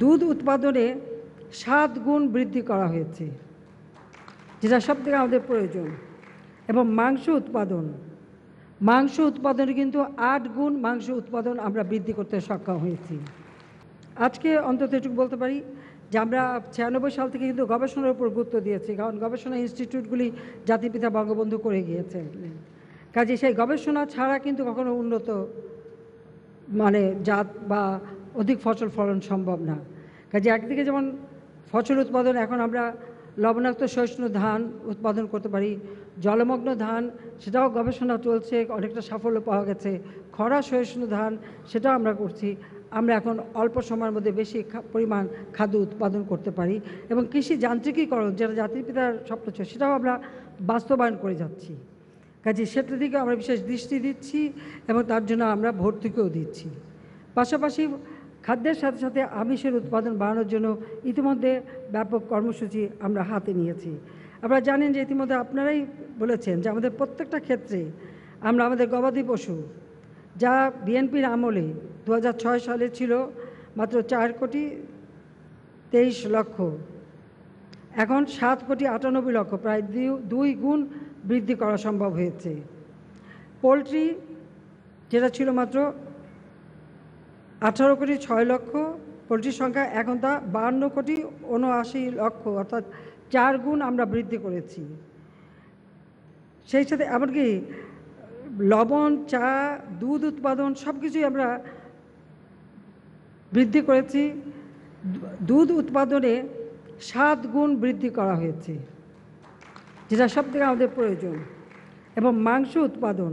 দুধ উৎপাদনে সাত গুণ বৃদ্ধি করা হয়েছে যেটা সব থেকে আমাদের প্রয়োজন এবং মাংস উৎপাদন মাংস উৎপাদনে কিন্তু আট গুণ মাংস উৎপাদন আমরা বৃদ্ধি করতে সক্ষম হয়েছি আজকে অন্তত এটুকু বলতে পারি যে আমরা ছিয়ানব্বই সাল থেকে কিন্তু গবেষণার উপর গুরুত্ব দিয়েছি কারণ গবেষণা ইনস্টিটিউটগুলি জাতির পিতা বঙ্গবন্ধু করে গিয়েছে কাজে সেই গবেষণা ছাড়া কিন্তু কখনো উন্নত মানে জাত বা অধিক ফসল ফলন সম্ভব না কাজে একদিকে যেমন ফসল উৎপাদন এখন আমরা লবণাক্ত সহিষ্ণু ধান উৎপাদন করতে পারি জলমগ্ন ধান সেটাও গবেষণা চলছে অনেকটা সাফল্য পাওয়া গেছে খরা সহিষ্ণু ধান সেটাও আমরা করছি আমরা এখন অল্প সময়ের মধ্যে বেশি পরিমাণ খাদ্য উৎপাদন করতে পারি এবং কৃষি যান্ত্রিকীকরণ যেটা জাতির পিতার স্বপ্ন ছিল সেটাও আমরা বাস্তবায়ন করে যাচ্ছি কাজে সেটার দিকে আমরা বিশেষ দৃষ্টি দিচ্ছি এবং তার জন্য আমরা ভর্তুকিও দিচ্ছি পাশাপাশি খাদ্যের সাথে সাথে আমিষের উৎপাদন বাড়ানোর জন্য ইতিমধ্যে ব্যাপক কর্মসূচি আমরা হাতে নিয়েছি আপনারা জানেন যে ইতিমধ্যে আপনারাই বলেছেন যে আমাদের প্রত্যেকটা ক্ষেত্রে আমরা আমাদের গবাদি পশু যা বিএনপির আমলে দু সালে ছিল মাত্র চার কোটি তেইশ লক্ষ এখন সাত কোটি আটানব্বই লক্ষ প্রায় দুই গুণ বৃদ্ধি করা সম্ভব হয়েছে পোলট্রি যেটা ছিল মাত্র আঠারো কোটি ছয় লক্ষ পোলট্রির সংখ্যা এখন তা বাহান্ন কোটি উনআশি লক্ষ অর্থাৎ চার গুণ আমরা বৃদ্ধি করেছি সেই সাথে এমনকি লবণ চা দুধ উৎপাদন সব কিছুই আমরা বৃদ্ধি করেছি দুধ উৎপাদনে সাত গুণ বৃদ্ধি করা হয়েছে যেটা সব থেকে আমাদের প্রয়োজন এবং মাংস উৎপাদন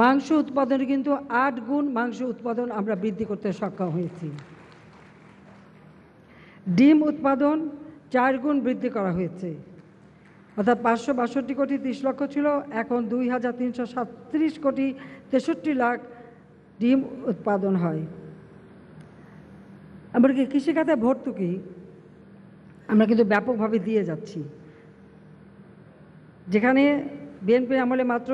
মাংস উৎপাদনে কিন্তু আট গুণ মাংস উৎপাদন আমরা বৃদ্ধি করতে সক্ষম হয়েছি ডিম উৎপাদন চার গুণ বৃদ্ধি করা হয়েছে অর্থাৎ পাঁচশো বাষট্টি কোটি তিরিশ লক্ষ ছিল এখন দুই হাজার তিনশো সাতত্রিশ কোটি তেষট্টি লাখ ডিম উৎপাদন হয় এমনকি কৃষিখাতে ভর্তুকি আমরা কিন্তু ব্যাপকভাবে দিয়ে যাচ্ছি যেখানে বিএনপি আমলে মাত্র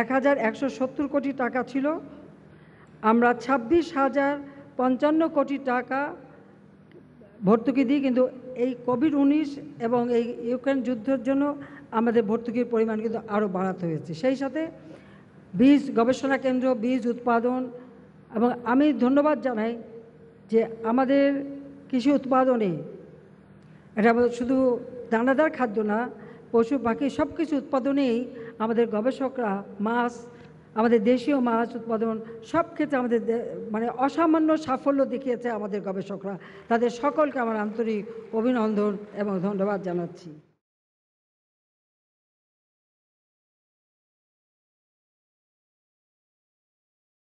এক হাজার একশো সত্তর কোটি টাকা ছিল আমরা ছাব্বিশ হাজার পঞ্চান্ন কোটি টাকা ভর্তুকি দিই কিন্তু এই কোভিড উনিশ এবং এই ইউক্রেন যুদ্ধের জন্য আমাদের ভর্তুকির পরিমাণ কিন্তু আরও বাড়াতে হয়েছে সেই সাথে বীজ গবেষণা কেন্দ্র বীজ উৎপাদন এবং আমি ধন্যবাদ জানাই যে আমাদের কৃষি উৎপাদনে এটা শুধু দানাদার খাদ্য না পশু পাখি সব কিছু উৎপাদনেই আমাদের গবেষকরা মাছ আমাদের দেশীয় মাছ উৎপাদন সব ক্ষেত্রে আমাদের মানে অসামান্য সাফল্য দেখিয়েছে আমাদের গবেষকরা তাদের সকলকে আমার আন্তরিক অভিনন্দন এবং ধন্যবাদ জানাচ্ছি